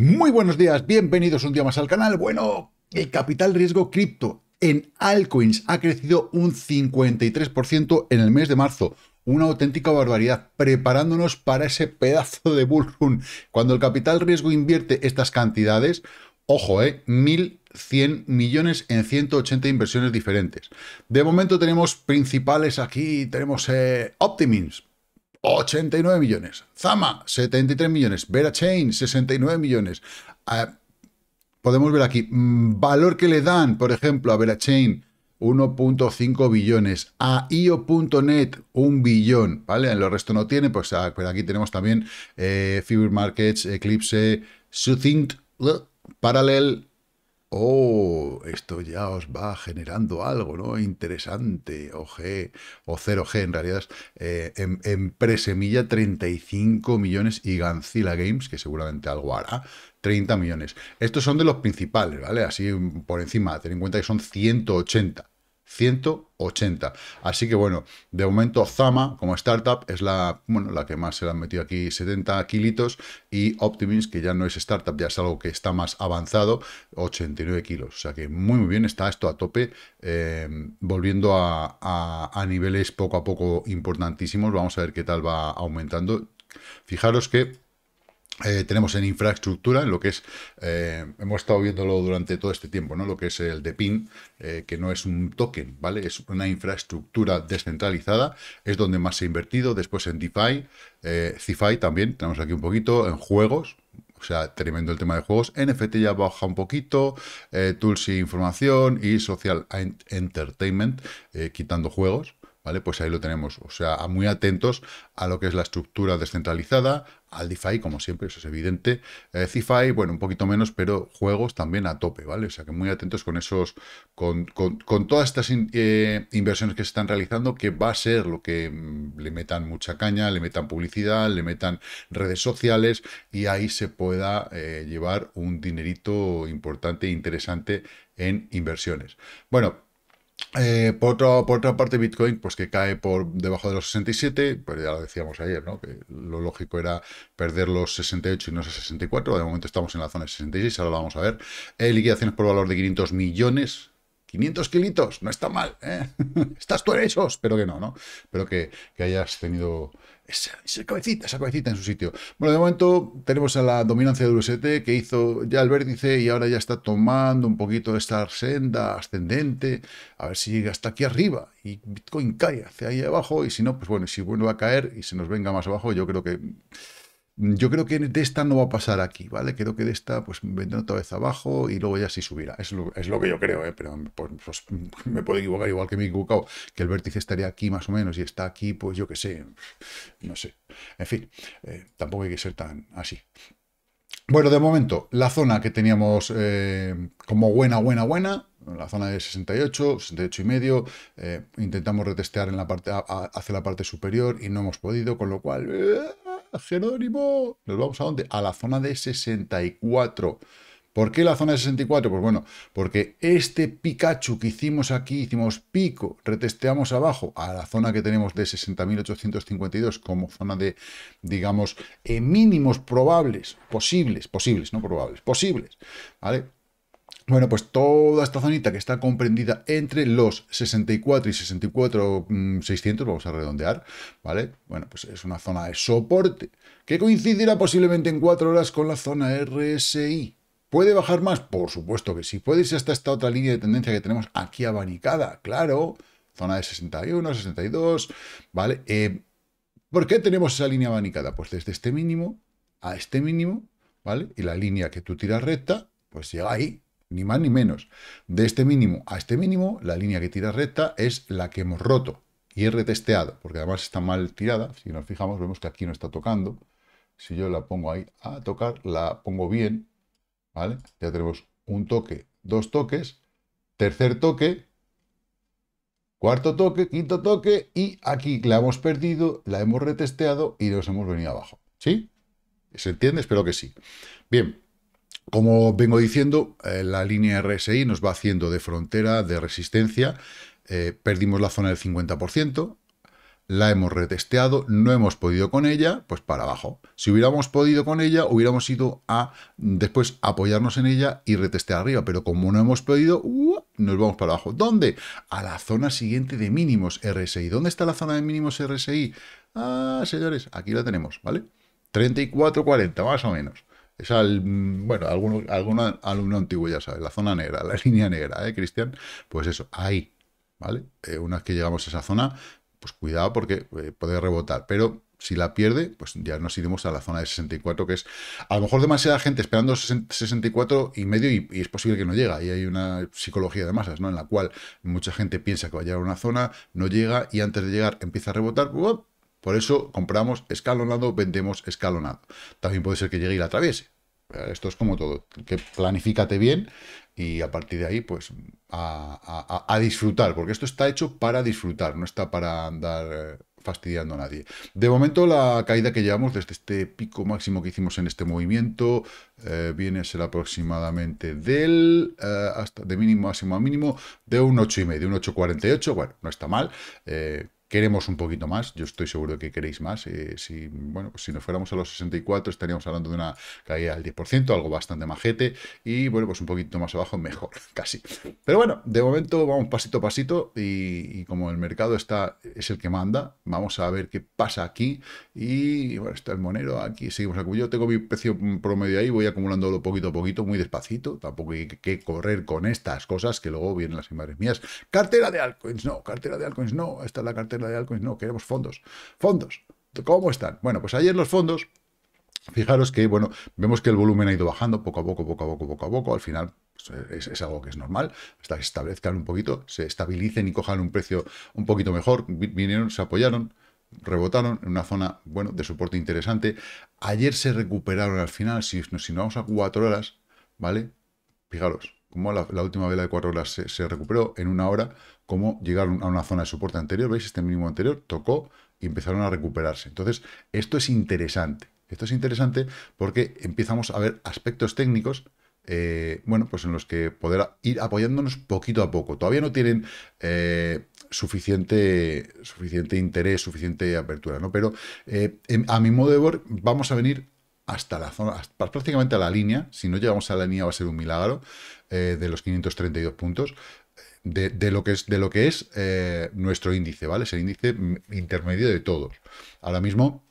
Muy buenos días, bienvenidos un día más al canal. Bueno, el capital riesgo cripto en altcoins ha crecido un 53% en el mes de marzo. Una auténtica barbaridad, preparándonos para ese pedazo de bull run. Cuando el capital riesgo invierte estas cantidades, ojo, eh, 1.100 millones en 180 inversiones diferentes. De momento tenemos principales aquí, tenemos eh, Optimins, 89 millones. Zama, 73 millones. Vera Chain, 69 millones. podemos ver aquí, mm, valor que le dan, por ejemplo, a Vera Chain, 1.5 billones. A IO.net, 1 billón. ¿Vale? En lo resto no tiene, pues ah, pero aquí tenemos también eh, Fiber Markets, Eclipse, suthink Parallel, oh, esto ya os va generando algo, ¿no? Interesante, o G, o 0G en realidad, en, presemilla 35 millones y Gancila Games, que seguramente algo hará, 30 millones. Estos son de los principales, ¿vale? Así por encima, ten en cuenta que son 180. 180. Así que bueno, de momento Zama como startup es la, bueno, la que más se la han metido aquí 70 kilos y Optimins, que ya no es startup, ya es algo que está más avanzado, 89 kilos. O sea que muy, muy bien está esto a tope, eh, volviendo a, a niveles poco a poco importantísimos. Vamos a ver qué tal va aumentando. Fijaros que eh, tenemos en infraestructura, lo que es, eh, hemos estado viéndolo durante todo este tiempo, ¿no? lo que es el de PIN, eh, que no es un token, ¿vale? Es una infraestructura descentralizada, es donde más se ha invertido, después en DeFi, CeFi también, tenemos aquí un poquito, en juegos, o sea, tremendo el tema de juegos, NFT ya baja un poquito, tools y información y social entertainment, quitando juegos, ¿vale? Pues ahí lo tenemos. O sea, muy atentos a lo que es la estructura descentralizada, al DeFi, como siempre, eso es evidente. Eh, bueno, un poquito menos, pero juegos también a tope, ¿vale? O sea, que muy atentos con esos, con, todas estas eh, inversiones que se están realizando, que va a ser lo que mm, le metan mucha caña, le metan publicidad, le metan redes sociales y ahí se pueda eh, llevar un dinerito importante e interesante en inversiones. Bueno, eh, por, otra, por parte, Bitcoin, pues que cae por debajo de los 67, pero pues, ya lo decíamos ayer, ¿no? Que lo lógico era perder los 68 y no los 64. De momento estamos en la zona de 66, ahora lo vamos a ver. Eh, liquidaciones por valor de 500 millones, 500 kilitos, no está mal, ¿eh? Estás tú en esos, pero que no, ¿no? Pero que, hayas tenido esa, cabecita, esa cabecita en su sitio. Bueno, de momento tenemos a la dominancia de UST que hizo ya el vértice y ahora ya está tomando un poquito de esta senda ascendente, a ver si llega hasta aquí arriba y Bitcoin cae hacia ahí abajo y si no, pues bueno, si vuelve a caer y se nos venga más abajo, yo creo que Mm, yo creo que de esta no va a pasar aquí, ¿vale? Creo que de esta pues vendrá otra vez abajo y luego ya sí subirá. Es lo, que yo creo, ¿eh? Pero pues, pues me puedo equivocar igual que me he equivocado, que el vértice estaría aquí más o menos y está aquí, pues yo qué sé, no sé. En fin, eh, tampoco hay que ser tan así. Bueno, de momento, la zona que teníamos eh, como buena, buena, buena, la zona de 68, 68 y medio, eh, intentamos retestear en la parte, hacia la parte superior y no hemos podido, con lo cual... Jerónimo. Nos vamos a dónde? A la zona de 64. ¿Por qué la zona de 64? Pues bueno, porque este Pikachu que hicimos aquí, hicimos pico, retesteamos abajo a la zona que tenemos de 60.852 como zona de, digamos, eh, mínimos probables, posibles, posibles, no probables, posibles, ¿vale? Bueno, pues toda esta zonita que está comprendida entre los 64 y 64,600, mm, vamos a redondear, ¿vale? Bueno, pues es una zona de soporte que coincidirá posiblemente en 4 horas con la zona RSI. ¿Puede bajar más? Por supuesto que sí. ¿Puede irse hasta esta otra línea de tendencia que tenemos aquí abanicada? Claro, zona de 61, 62, ¿vale? Eh, ¿Por qué tenemos esa línea abanicada? Pues desde este mínimo a este mínimo, ¿vale? Y la línea que tú tiras recta, pues llega ahí, ni más ni menos. De este mínimo a este mínimo, la línea que tira recta es la que hemos roto y he retesteado, porque además está mal tirada. Si nos fijamos, vemos que aquí no está tocando. Si yo la pongo ahí a tocar, la pongo bien, ¿vale? Ya tenemos un toque, dos toques, tercer toque, cuarto toque, quinto toque, y aquí la hemos perdido, la hemos retesteado y nos hemos venido abajo, ¿sí? ¿Se entiende? Espero que sí. Bien, como vengo diciendo, eh, la línea RSI nos va haciendo de frontera, de resistencia. Eh, perdimos la zona del 50%, la hemos retesteado, no hemos podido con ella, pues para abajo. Si hubiéramos podido con ella, hubiéramos ido a después apoyarnos en ella y retestear arriba, pero como no hemos podido, ¡uh! nos vamos para abajo. ¿Dónde? A la zona siguiente de mínimos RSI. ¿Dónde está la zona de mínimos RSI? Ah, señores, aquí la tenemos, ¿vale? 34.40, más o menos. Es al, bueno, alguno, algún alumno antiguo ya sabe, la zona negra, la línea negra, ¿eh, Cristian? Pues eso, ahí, ¿vale? Eh, una vez que llegamos a esa zona, pues cuidado porque eh, puede rebotar, pero si la pierde, pues ya nos iremos a la zona de 64, que es a lo mejor demasiada gente esperando 64 y medio y, es posible que no llega. Y hay una psicología de masas, ¿no? En la cual mucha gente piensa que va a llegar a una zona, no llega y antes de llegar empieza a rebotar, por eso compramos escalonado, vendemos escalonado. También puede ser que llegue y la atraviese. Esto es como todo, que planifícate bien y a partir de ahí, pues, a, disfrutar, porque esto está hecho para disfrutar, no está para andar eh, fastidiando a nadie. De momento la caída que llevamos desde este pico máximo que hicimos en este movimiento eh, viene a ser aproximadamente del eh, hasta de mínimo máximo a mínimo de un 8,5, un 8,48, bueno, no está mal. Queremos un poquito más, yo estoy seguro de que queréis más. Eh, si, bueno, si nos fuéramos a los 64 estaríamos hablando de una caída del 10%, algo bastante majete, y bueno, pues un poquito más abajo mejor, casi. Pero bueno, de momento vamos pasito a pasito y, como el mercado está, es el que manda, vamos a ver qué pasa aquí. Y bueno, está el monero, aquí seguimos acumulando. Yo tengo mi precio promedio ahí, voy acumulándolo poquito a poquito, muy despacito, tampoco hay que correr con estas cosas que luego vienen las imágenes mías. Cartera de altcoins, no, cartera de altcoins, no, esta es la cartera la de no, queremos fondos. Fondos, ¿cómo están? Bueno, pues ayer los fondos, fijaros que, bueno, vemos que el volumen ha ido bajando poco a poco, poco a poco, poco a poco, al final pues, es, algo que es normal, hasta que establezcan un poquito, se estabilicen y cojan un precio un poquito mejor, vinieron, se apoyaron, rebotaron en una zona, bueno, de soporte interesante, ayer se recuperaron al final, si, si nos vamos a cuatro horas, ¿vale? Fijaros, como la, última vela de cuatro horas se recuperó en una hora, cómo llegaron a una zona de soporte anterior, ¿veis? Este mínimo anterior tocó y empezaron a recuperarse. Entonces, esto es interesante. Esto es interesante porque empezamos a ver aspectos técnicos, eh, bueno, pues en los que poder ir apoyándonos poquito a poco. Todavía no tienen eh, suficiente, suficiente interés, suficiente apertura, ¿no? Pero eh, a mi modo de ver, vamos a venir hasta la zona, pues, prácticamente a la línea, si no llegamos a la línea va a ser un milagro, de los 532 puntos, de, lo que es, de lo que es eh, nuestro índice, ¿vale? Es el índice intermedio de todos. Ahora mismo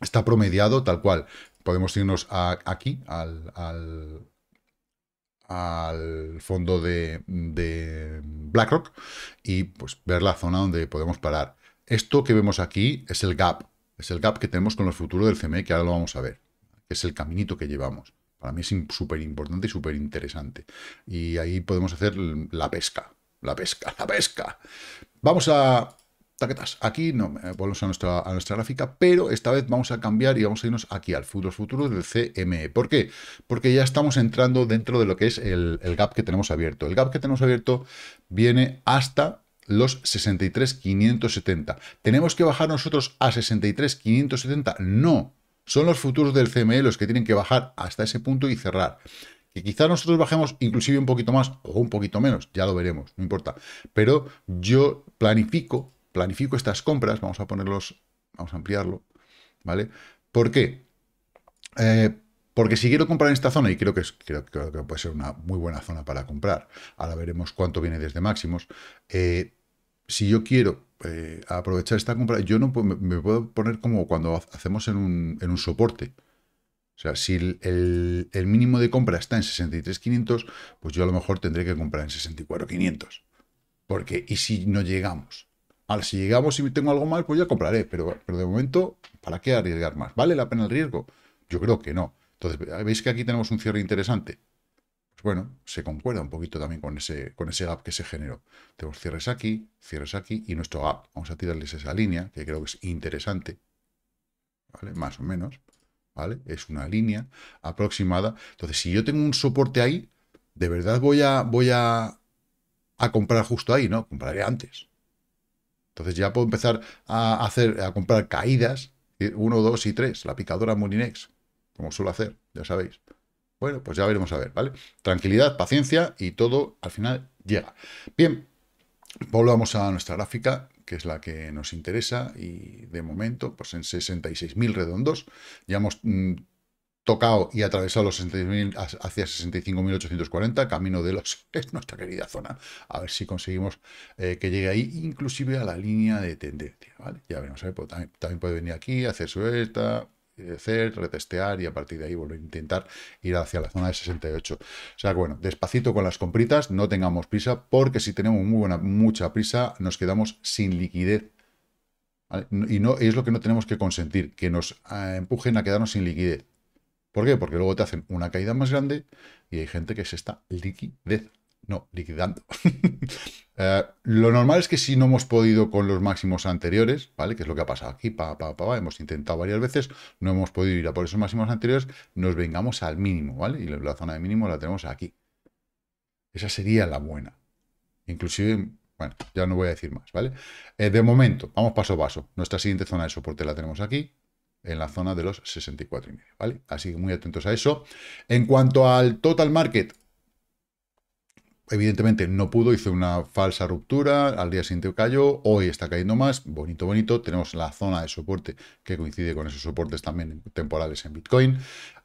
está promediado tal cual. Podemos irnos aquí, al, fondo de, BlackRock y pues ver la zona donde podemos parar. Esto que vemos aquí es el gap, es el gap que tenemos con el futuro del CME, que ahora lo vamos a ver, es el caminito que llevamos. Para mí es súper importante y súper interesante. Y ahí podemos hacer la pesca, la pesca, la pesca. Vamos a... Taquetas. Aquí no, eh, volvemos a nuestra, a nuestra gráfica, pero esta vez vamos a cambiar y vamos a irnos aquí al futuro futuro del CME. ¿Por qué? Porque ya estamos entrando dentro de lo que es el, el gap que tenemos abierto. El gap que tenemos abierto viene hasta los 63,570. ¿Tenemos que bajar nosotros a 63,570? No. Son los futuros del CME los que tienen que bajar hasta ese punto y cerrar. Que quizá nosotros bajemos inclusive un poquito más o un poquito menos, ya lo veremos, no importa. Pero yo planifico, planifico estas compras, vamos a ponerlos, vamos a ampliarlo, ¿vale? ¿Por qué? Eh, porque si quiero comprar en esta zona, y creo que, creo, que puede ser una muy buena zona para comprar, ahora veremos cuánto viene desde máximos, eh, si yo quiero eh, aprovechar esta compra, yo no me, me puedo poner como cuando hacemos en un, en un soporte, o sea, si el, mínimo de compra está en 63.500, pues yo a lo mejor tendré que comprar en 64.500. Porque, ¿y si no llegamos? Ahora, si llegamos y tengo algo mal, pues ya compraré. Pero, pero de momento, ¿para qué arriesgar más? ¿Vale la pena el riesgo? Yo creo que no. Entonces, ¿veis que aquí tenemos un cierre interesante? Pues bueno, se concuerda un poquito también con ese, con ese gap que se generó. Tenemos cierres aquí, cierres aquí y nuestro gap. Vamos a tirarles esa línea, que creo que es interesante. ¿Vale? Más o menos. ¿vale? Es una línea aproximada. Entonces, si yo tengo un soporte ahí, de verdad voy a, voy a, comprar justo ahí, ¿no? Compraré antes. Entonces ya puedo empezar a hacer, a comprar caídas, 1, eh, 2 y 3, la picadora Molinex, como suelo hacer, ya sabéis. Bueno, pues ya veremos a ver, ¿vale? Tranquilidad, paciencia y todo al final llega. Bien, volvamos a nuestra gráfica que es la que nos interesa, y de momento, pues en 66.000 redondos, ya hemos mm, tocado y atravesado los 66.000 hacia 65.840, camino de los... es nuestra querida zona, a ver si conseguimos eh, que llegue ahí, inclusive a la línea de tendencia, ¿vale? Ya veremos, ¿eh? pues también, puede venir aquí, hacer suelta hacer, retestear y a partir de ahí volver a intentar ir hacia la zona de 68. O sea bueno, despacito con las compritas, no tengamos prisa, porque si tenemos muy buena, mucha prisa, nos quedamos sin liquidez. Y no es lo que no tenemos que consentir, que nos eh, empujen a quedarnos sin liquidez. ¿Por qué? Porque luego te hacen una caída más grande y hay gente que se está liquidez no, liquidando. Eh, lo normal es que si no hemos podido con los máximos anteriores, ¿vale? Que es lo que ha pasado aquí, pa, pa, pa, hemos intentado varias veces, no hemos podido ir a por esos máximos anteriores, nos vengamos al mínimo, ¿vale? Y la zona de mínimo la tenemos aquí. Esa sería la buena. Inclusive, bueno, ya no voy a decir más, ¿vale? Eh, de momento, vamos paso a paso. Nuestra siguiente zona de soporte la tenemos aquí, en la zona de los 64,5, ¿vale? Así que muy atentos a eso. En cuanto al total market, Evidentemente no pudo, hizo una falsa ruptura, al día siguiente cayó, hoy está cayendo más, bonito, bonito, tenemos la zona de soporte que coincide con esos soportes también temporales en Bitcoin.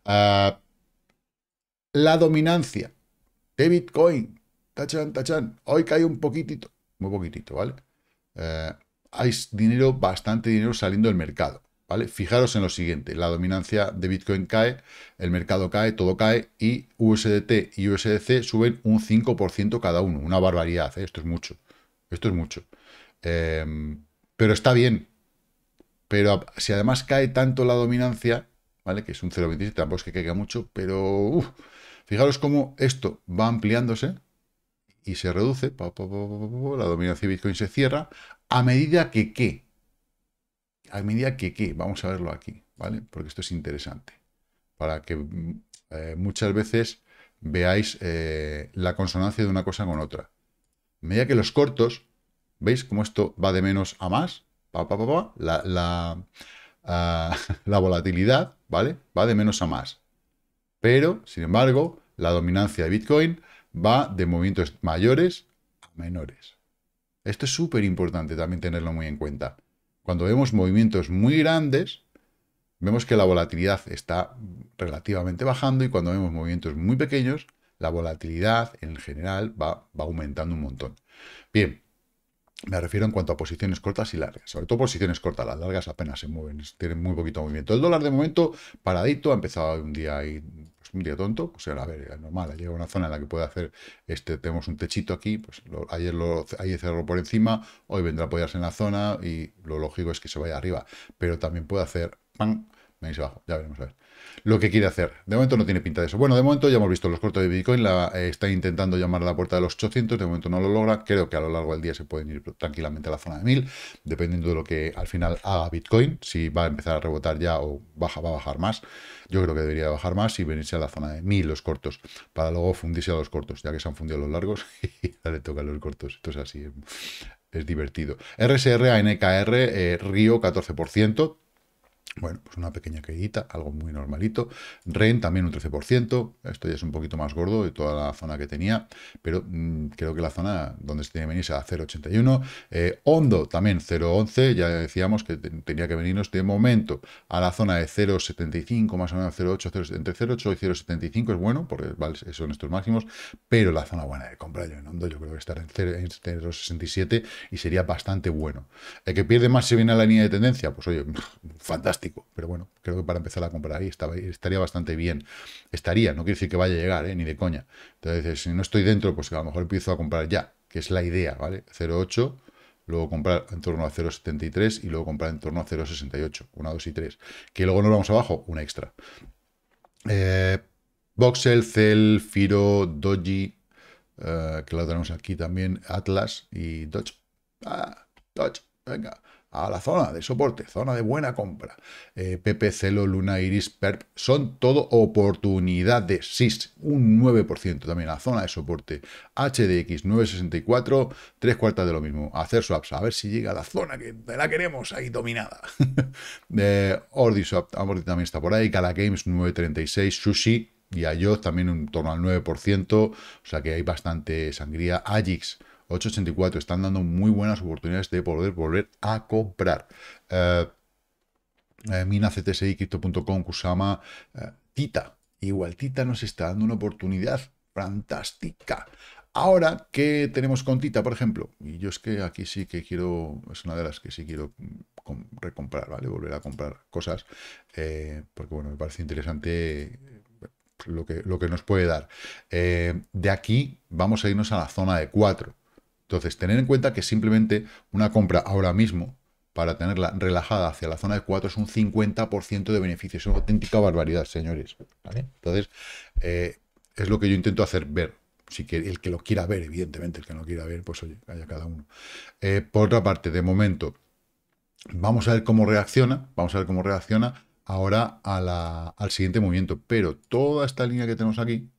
Ah, la dominancia de Bitcoin, tachan, tachan, hoy cae un poquitito, muy poquitito, ¿vale? Eh, hay dinero, bastante dinero saliendo del mercado. Fijaros en lo siguiente, la dominancia de Bitcoin cae, el mercado cae, todo cae y USDT y USDC suben un 5% cada uno, una barbaridad, ¿eh? esto es mucho, esto es mucho. Em, pero está bien, pero si además cae tanto la dominancia, ¿vale? Que es un 0,27, tampoco es que caiga mucho, pero fijaros cómo esto va ampliándose y se reduce, la dominancia de Bitcoin se cierra, a medida que, ¿qué? a medida que vamos a verlo aquí, ¿vale? Porque esto es interesante, para que eh, muchas veces veáis eh, la consonancia de una cosa con otra. A medida que los cortos, ¿veis cómo esto va de menos a más? Pa, ah, la, volatilidad, ¿vale? Va de menos a más. Pero, sin embargo, la dominancia de Bitcoin va de movimientos mayores a menores. Esto es súper importante también tenerlo muy en cuenta. Cuando vemos movimientos muy grandes, vemos que la volatilidad está relativamente bajando y cuando vemos movimientos muy pequeños, la volatilidad en general va, aumentando un montón. Bien, me refiero en cuanto a posiciones cortas y largas, sobre todo posiciones cortas, las largas apenas se mueven, tienen muy poquito movimiento. El dólar de momento paradito, ha empezado un día ahí un día tonto, o pues, sea, a ver, es normal, llega una zona en la que puede hacer, este, tenemos un techito aquí, pues ayer, lo, cerró por encima, hoy vendrá a apoyarse en la zona y lo lógico es que se vaya arriba, pero también puede hacer, ¡pam!, dice abajo, ya veremos a ver lo que quiere hacer. De momento no tiene pinta de eso. Bueno, de momento ya hemos visto los cortos de Bitcoin, la, eh, está intentando llamar a la puerta de los 800, de momento no lo logra, creo que a lo largo del día se pueden ir tranquilamente a la zona de 1000, dependiendo de lo que al final haga Bitcoin, si va a empezar a rebotar ya o baja, va a bajar más. Yo creo que debería bajar más y venirse a la zona de 1000 los cortos, para luego fundirse a los cortos, ya que se han fundido los largos y ya le a los cortos. Esto es así, es divertido. RSR, ANKR, eh, Río 14%. Bueno, pues una pequeña caída, algo muy normalito. REN también un 13%, esto ya es un poquito más gordo de toda la zona que tenía, pero mm, creo que la zona donde se tiene que venir es a 0,81. Hondo también 0,11, ya decíamos que tenía que venirnos de momento a la zona de 0,75, más o menos 0,8, entre 0,8 y 0,75 es bueno, porque vale, son estos máximos, pero la zona buena de compra yo en Hondo yo creo que estará en 0,67 y sería bastante bueno. ¿El que pierde más si viene a la línea de tendencia? Pues oye, fantástico pero bueno, creo que para empezar a comprar ahí estaba, estaría bastante bien. Estaría, no quiere decir que vaya a llegar, eh, ni de coña. Entonces, eh, si no estoy dentro, pues a lo mejor empiezo a comprar ya, que es la idea, ¿vale? 0,8, luego comprar en torno a 0,73 y luego comprar en torno a 0,68, 1, 2 y 3. Que luego nos vamos abajo, una extra. Eh, Voxel, Cell, Firo, Doji, eh, que lo tenemos aquí también, Atlas y Dodge. Ah, Dodge, venga a la zona de soporte, zona de buena compra. Eh, PP, Celo, Luna, Iris, Perp, son todo oportunidades. SIS, un 9% también a la zona de soporte. HDX, 964, tres cuartas de lo mismo. Hacer swaps, a ver si llega a la zona que la queremos ahí dominada. Eh, de también está por ahí. Cala Games, 936. Sushi y Ayoz también en torno al 9%. O sea que hay bastante sangría. Ajix. 8.84. Están dando muy buenas oportunidades de poder volver a comprar. Eh, eh Mina, CTSI, Crypto.com, Kusama, eh, Tita. Igual Tita nos está dando una oportunidad fantástica. Ahora, ¿qué tenemos con Tita, por ejemplo? Y yo es que aquí sí que quiero, es una de las que sí quiero recomprar, ¿vale? Volver a comprar cosas, eh, porque bueno, me parece interesante lo que, lo que nos puede dar. de aquí vamos a irnos a la zona de 4. Entonces, tener en cuenta que simplemente una compra ahora mismo, para tenerla relajada hacia la zona de 4, es un 50% de beneficio. Es una auténtica barbaridad, señores. Entonces, eh, es lo que yo intento hacer ver. Si el que lo quiera ver, evidentemente, el que no lo quiera ver, pues oye, haya cada uno. Eh, por otra parte, de momento, vamos a ver cómo reacciona. Vamos a ver cómo reacciona ahora al siguiente movimiento. Pero toda esta línea que tenemos aquí,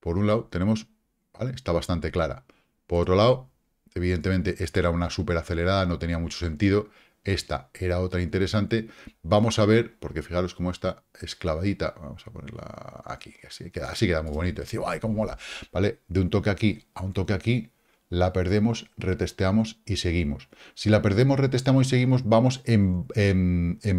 Por un lado, tenemos Está bastante clara. Por otro lado, evidentemente esta era una súper acelerada, no tenía mucho sentido. Esta era otra interesante. Vamos a ver, porque fijaros cómo está esclavadita. Vamos a ponerla aquí, así queda, muy bonito. Decir, ¡ay, cómo mola! ¿Vale? De un toque aquí a un toque aquí, la perdemos, retesteamos y seguimos. Si la perdemos, retesteamos y seguimos, vamos en,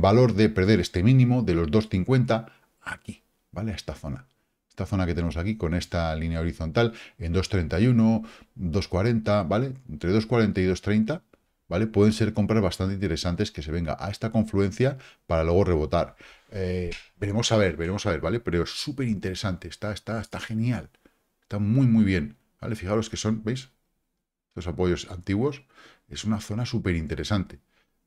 valor de perder este mínimo de los 2.50 aquí, ¿vale? A esta zona esta zona que tenemos aquí con esta línea horizontal en 2.31, 2.40, ¿vale? Entre 2.40 y 2.30, ¿vale? Pueden ser compras bastante interesantes que se venga a esta confluencia para luego rebotar. Eh, veremos a ver, veremos a ver, ¿vale? Pero es súper interesante, está, está, está genial, está muy, muy bien, ¿vale? Fijaros que son, ¿veis? Los apoyos antiguos, es una zona súper interesante.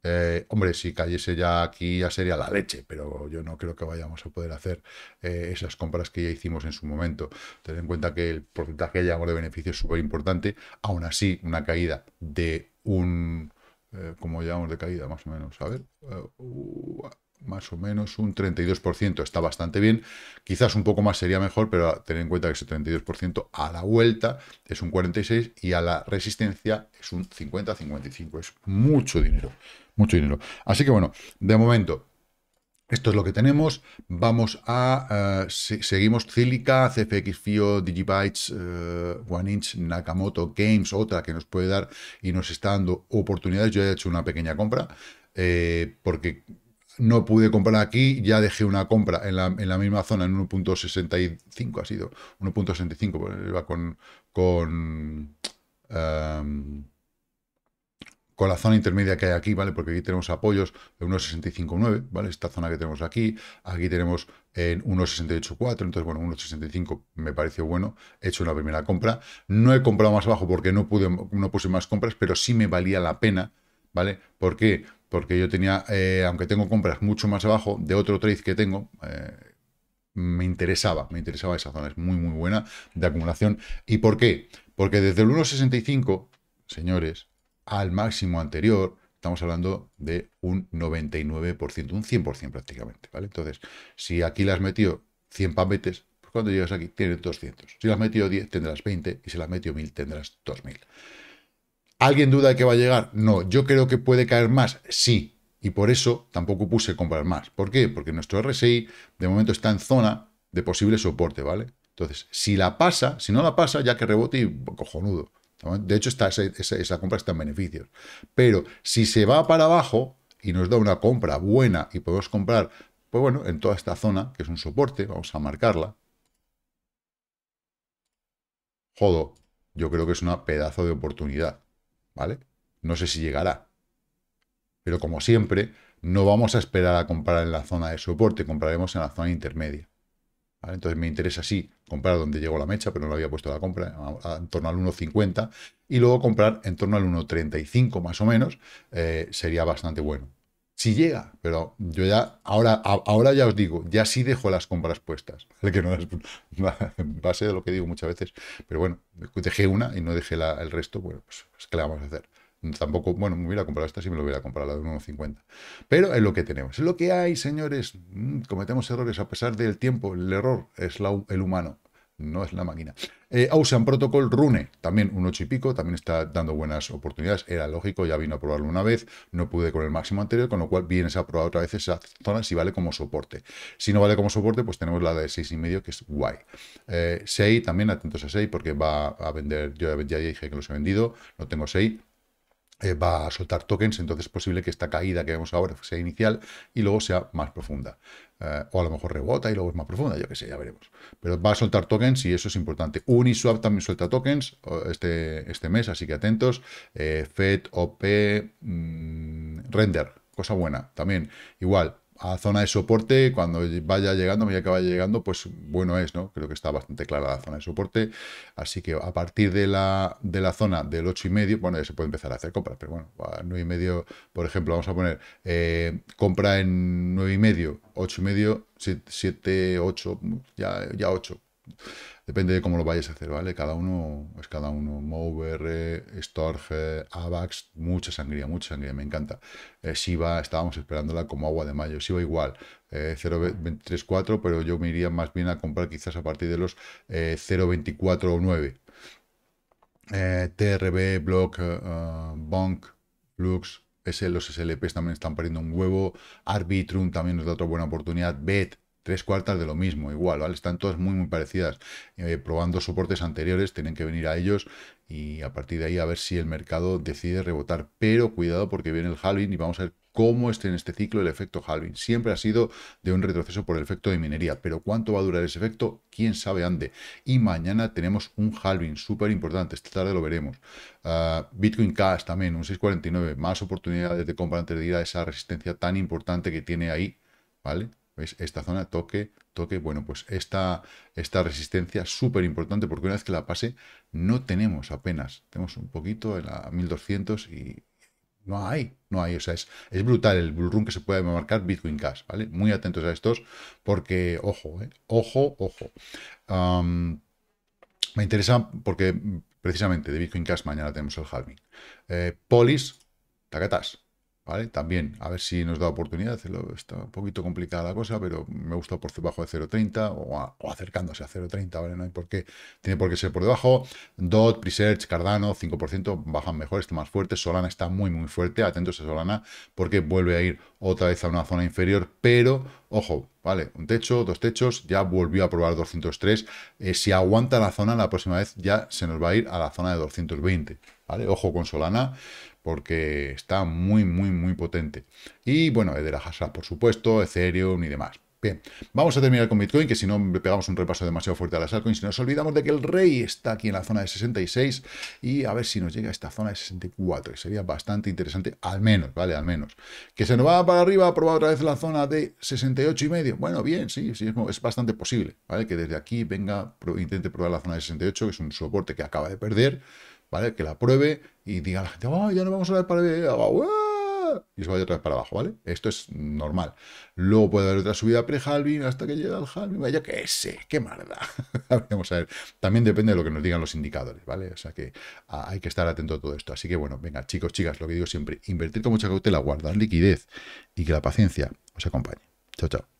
Eh, hombre, si cayese ya aquí ya sería la leche, pero yo no creo que vayamos a poder hacer eh, esas compras que ya hicimos en su momento. Ten en cuenta que el porcentaje de de beneficio es súper importante. Aún así, una caída de un, eh, ¿Cómo como llamamos de caída más o menos, a ver, eh, uh, más o menos un 32%. Está bastante bien. Quizás un poco más sería mejor, pero ten en cuenta que ese 32% a la vuelta es un 46% y a la resistencia es un 50-55%. Es mucho dinero, mucho dinero. Así que bueno, de momento, esto es lo que tenemos. Vamos a... Eh, seguimos Cílica, CFX Fio, Digibytes, eh, One Inch, Nakamoto, Games, otra que nos puede dar y nos está dando oportunidades. Yo he hecho una pequeña compra eh, porque no pude comprar aquí, ya dejé una compra en la, misma zona, en 1.65 ha sido, 1.65, pues, con, con, em, con la zona intermedia que hay aquí, ¿vale? Porque aquí tenemos apoyos de 1.65.9, ¿vale? Esta zona que tenemos aquí, aquí tenemos en 1.68.4, entonces, bueno, 1.65 me pareció bueno, he hecho una primera compra, no he comprado más abajo porque no, pude, no puse más compras, pero sí me valía la pena, ¿vale? Porque porque yo tenía, eh, aunque tengo compras mucho más abajo de otro trade que tengo, eh, me interesaba, me interesaba esa zona, es muy muy buena de acumulación. ¿Y por qué? Porque desde el 1.65, señores, al máximo anterior, estamos hablando de un 99%, un 100% prácticamente, ¿vale? Entonces, si aquí las metió 100 pavetes, pues cuando llegas aquí tienes 200. Si las metió 10, tendrás 20 y si las metió 1000, tendrás 2000. ¿Alguien duda de que va a llegar? No, yo creo que puede caer más, sí. Y por eso tampoco puse comprar más. ¿Por qué? Porque nuestro RSI de momento está en zona de posible soporte, ¿vale? Entonces, si la pasa, si no la pasa, ya que rebote y cojonudo. De hecho, está, esa, esa compra está en beneficios. Pero si se va para abajo y nos da una compra buena y podemos comprar, pues bueno, en toda esta zona, que es un soporte, vamos a marcarla. Jodo, yo creo que es una pedazo de oportunidad. ¿vale? No sé si llegará. Pero como siempre, no vamos a esperar a comprar en la zona de soporte, compraremos en la zona intermedia. Entonces me interesa, sí, comprar donde llegó la mecha, pero no lo había puesto la compra, en torno al 1.50, y luego comprar en torno al 1.35 más o menos, eh, sería bastante bueno. Si llega, pero yo ya, ahora, ahora ya os digo, ya sí dejo las compras puestas. Que no base de lo que digo muchas veces. Pero bueno, dejé una y no dejé el resto, bueno, pues, pues que le vamos a hacer? Tampoco, bueno, me hubiera comprado esta si me lo hubiera comprado la de 1,50. Pero es lo que tenemos. Es lo que hay, señores. Mm, cometemos errores a pesar del tiempo. El error es el humano no es la máquina. Eh, Ocean Protocol Rune, también un 8 y pico, también está dando buenas oportunidades, era lógico, ya vino a probarlo una vez, no pude con el máximo anterior, con lo cual viene a probar otra vez esa zona si vale como soporte. Si no vale como soporte, pues tenemos la de y medio, que es guay. 6 eh, también, atentos a 6 porque va a vender, yo ya dije que los he vendido, no tengo 6, eh, va a soltar tokens, entonces es posible que esta caída que vemos ahora sea inicial y luego sea más profunda. Eh, o a lo mejor rebota y luego es más profunda, yo que sé, ya veremos. Pero va a soltar tokens y eso es importante. Uniswap también suelta tokens este, este mes, así que atentos. Eh, FED, OP, mm, Render, cosa buena también. Igual, a zona de soporte, cuando vaya llegando, ya que vaya llegando, pues bueno es, ¿no? Creo que está bastante clara la zona de soporte. Así que a partir de la, de la zona del medio bueno, ya se puede empezar a hacer compras, pero bueno, y medio por ejemplo, vamos a poner eh, compra en y medio y medio 7, 8, ya, ya 8. Depende de cómo lo vayas a hacer, ¿vale? Cada uno es cada uno. Mover, eh, Storge, Avax, mucha sangría, mucha sangría, me encanta. Eh, estábamos esperándola como agua de mayo. va igual, eh, 0.234, pero yo me iría más bien a comprar quizás a partir de los eh, 0.24 eh, TRB, Block, eh, Bonk, Lux, los SLPs también están perdiendo un huevo. Arbitrum también nos da otra buena oportunidad. Bet, tres cuartas de lo mismo, igual, ¿vale? Están todas muy, muy parecidas. Eh, probando soportes anteriores, tienen que venir a ellos y a partir de ahí a ver si el mercado decide rebotar. Pero cuidado porque viene el halving y vamos a ver cómo está en este ciclo el efecto halving. Siempre ha sido de un retroceso por el efecto de minería, pero cuánto va a durar ese efecto, quién sabe ande. Y mañana tenemos un halving súper importante, esta tarde lo veremos. Ah, Bitcoin Cash también, un 649, más oportunidades de compra antes de ir a esa resistencia tan importante que tiene ahí, ¿vale? ¿Veis? Esta zona, toque, toque, bueno, pues esta, esta resistencia súper importante porque una vez que la pase no tenemos apenas, tenemos un poquito en la 1200 y no hay, no hay, o sea, es, es brutal el bullrun que se puede marcar Bitcoin Cash, ¿vale? Muy atentos a estos porque, ojo, ¿eh? ojo, ojo. me interesa porque precisamente de Bitcoin Cash mañana tenemos el halving. Eh, polis, tacatas, ¿vale? También, a ver si nos da oportunidad, está un poquito complicada la cosa, pero me gusta por debajo de 0.30 o, acercándose a 0.30, ¿vale? No hay por qué, tiene por qué ser por debajo. DOT, Presearch, Cardano, 5%, bajan mejor, este más fuerte. Solana está muy, muy fuerte, atentos a Solana, porque vuelve a ir otra vez a una zona inferior, pero, ojo, ¿vale? Un techo, dos techos, ya volvió a probar 203. Eh, si aguanta la zona, la próxima vez ya se nos va a ir a la zona de 220, ¿vale? Ojo con Solana, porque está muy, muy, muy potente. Y bueno, la por supuesto, Ethereum y demás. Bien, vamos a terminar con Bitcoin, que si no le pegamos un repaso demasiado fuerte a las altcoins, nos olvidamos de que el rey está aquí en la zona de 66 y a ver si nos llega a esta zona de 64, que sería bastante interesante, al menos, ¿vale? Al menos. Que se nos va para arriba, a probar otra vez la zona de 68 y medio. Bueno, bien, sí, sí, es, bastante posible, ¿vale? Que desde aquí venga, intente probar la zona de 68, que es un soporte que acaba de perder ¿vale? Que la pruebe y diga a la gente, ya no vamos a ver para eh, y se vaya otra vez para abajo, ¿vale? Esto es normal. Luego puede haber otra subida pre-halving hasta que llegue al halving, vaya que sé, qué marda. vamos a ver. También depende de lo que nos digan los indicadores, ¿vale? O sea que ah, hay que estar atento a todo esto. Así que bueno, venga, chicos, chicas, lo que digo siempre, invertir con mucha cautela, guardar liquidez y que la paciencia os acompañe. Chao, chao.